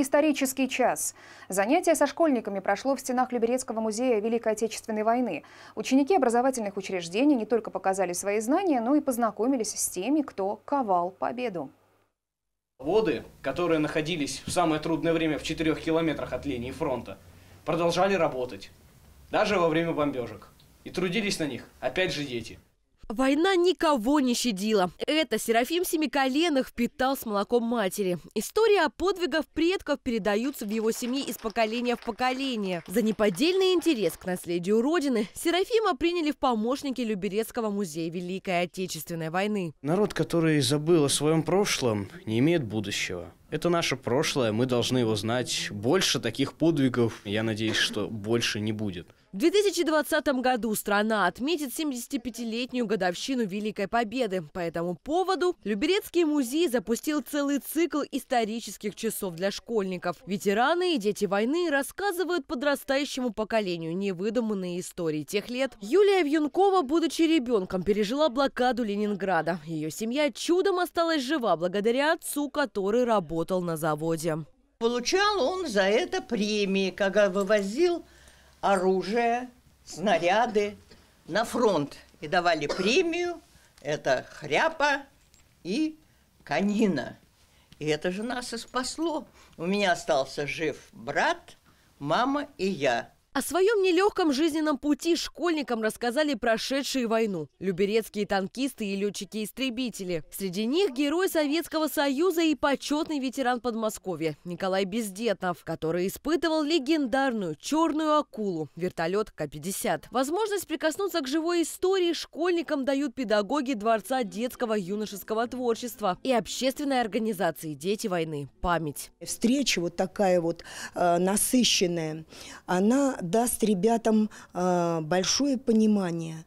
Исторический час. Занятие со школьниками прошло в стенах Люберецкого музея Великой Отечественной войны. Ученики образовательных учреждений не только показали свои знания, но и познакомились с теми, кто ковал победу. Воды, которые находились в самое трудное время в четырех километрах от линии фронта, продолжали работать, даже во время бомбежек. И трудились на них, опять же, дети – Война никого не щадила. Это Серафим Семиколенных впитал с молоком матери. История о подвигах предков передаются в его семье из поколения в поколение. За неподдельный интерес к наследию Родины Серафима приняли в помощники Люберецкого музея Великой Отечественной войны. Народ, который забыл о своем прошлом, не имеет будущего. Это наше прошлое, мы должны его знать. Больше таких подвигов, я надеюсь, что больше не будет. В 2020 году страна отметит 75-летнюю годовщину Великой Победы. По этому поводу Люберецкий музей запустил целый цикл исторических часов для школьников. Ветераны и дети войны рассказывают подрастающему поколению невыдуманные истории тех лет. Юлия Вьюнкова, будучи ребенком, пережила блокаду Ленинграда. Ее семья чудом осталась жива благодаря отцу, который работал на заводе. Получал он за это премии, когда вывозил оружие, снаряды на фронт и давали премию. Это хряпа и конина. И это же нас и спасло. У меня остался жив брат, мама и я. О своем нелегком жизненном пути школьникам рассказали прошедшие войну. Люберецкие танкисты и летчики-истребители. Среди них герой Советского Союза и почетный ветеран Подмосковья Николай Бездетнов, который испытывал легендарную черную акулу, вертолет К-50. Возможность прикоснуться к живой истории школьникам дают педагоги Дворца детского юношеского творчества и общественной организации «Дети войны. Память». Встреча вот такая вот э, насыщенная, она даст ребятам э, большое понимание,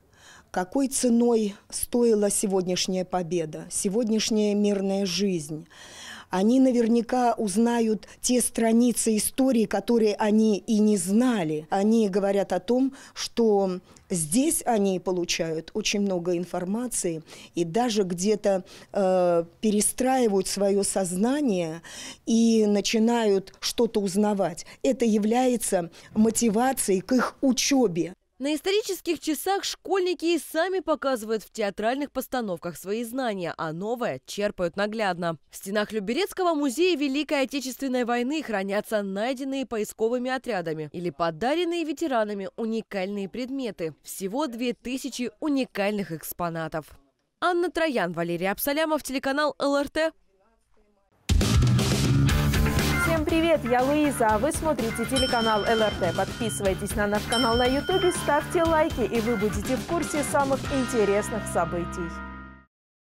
какой ценой стоила сегодняшняя победа, сегодняшняя мирная жизнь они наверняка узнают те страницы истории, которые они и не знали. Они говорят о том, что здесь они получают очень много информации и даже где-то э, перестраивают свое сознание и начинают что-то узнавать. Это является мотивацией к их учебе. На исторических часах школьники и сами показывают в театральных постановках свои знания, а новое черпают наглядно. В стенах Люберецкого музея Великой Отечественной войны хранятся найденные поисковыми отрядами или подаренные ветеранами уникальные предметы. Всего 2000 уникальных экспонатов. Анна Троян, Валерий Абсалямов, телеканал ЛРТ. Всем привет, я Луиза, а вы смотрите телеканал ЛРТ. Подписывайтесь на наш канал на Ютубе, ставьте лайки, и вы будете в курсе самых интересных событий.